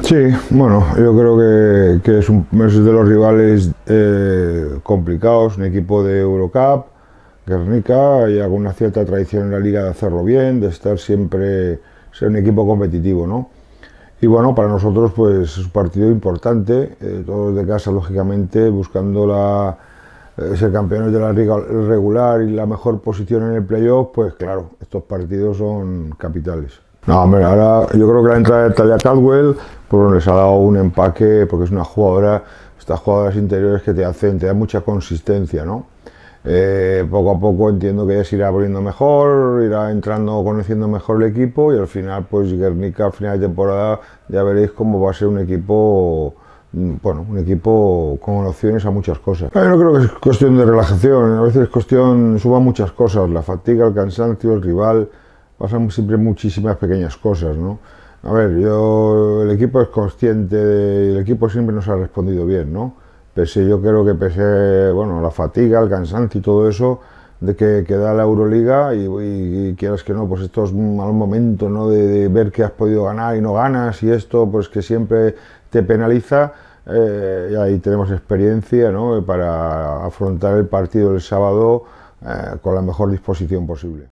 Sí, bueno, yo creo que, es, un, mes de los rivales eh, complicados, un equipo de Eurocup, Guernica, y alguna cierta tradición en la liga de hacerlo bien, de estar siempre, ser un equipo competitivo, ¿no? Y bueno, para nosotros pues es un partido importante, eh, todos de casa lógicamente, buscando eh, ser campeones de la liga regular y la mejor posición en el playoff, pues claro, estos partidos son capitales. No, hombre, ahora yo creo que la entrada de Talia Caldwell pues, les ha dado un empaque porque es una jugadora, estas jugadoras interiores que te hacen, te dan mucha consistencia, ¿no? Eh, poco a poco entiendo que ella se irá poniendo mejor, irá entrando, conociendo mejor el equipo y al final, pues Guernica al final de temporada ya veréis cómo va a ser un equipo, mm, bueno, un equipo con opciones a muchas cosas. Yo no creo que es cuestión de relajación, a veces es cuestión, suba muchas cosas, la fatiga, el cansancio, el rival pasan siempre muchísimas pequeñas cosas, ¿no? A ver, yo, el equipo es consciente, el equipo siempre nos ha respondido bien, ¿no? Pese, yo creo que pese, bueno, la fatiga, el cansancio y todo eso, de que, queda da la Euroliga y, quieras que no, pues esto es mal momento, ¿no? De, ver que has podido ganar y no ganas y esto, pues que siempre te penaliza. Eh, y ahí tenemos experiencia, ¿no? Para afrontar el partido del sábado eh, con la mejor disposición posible.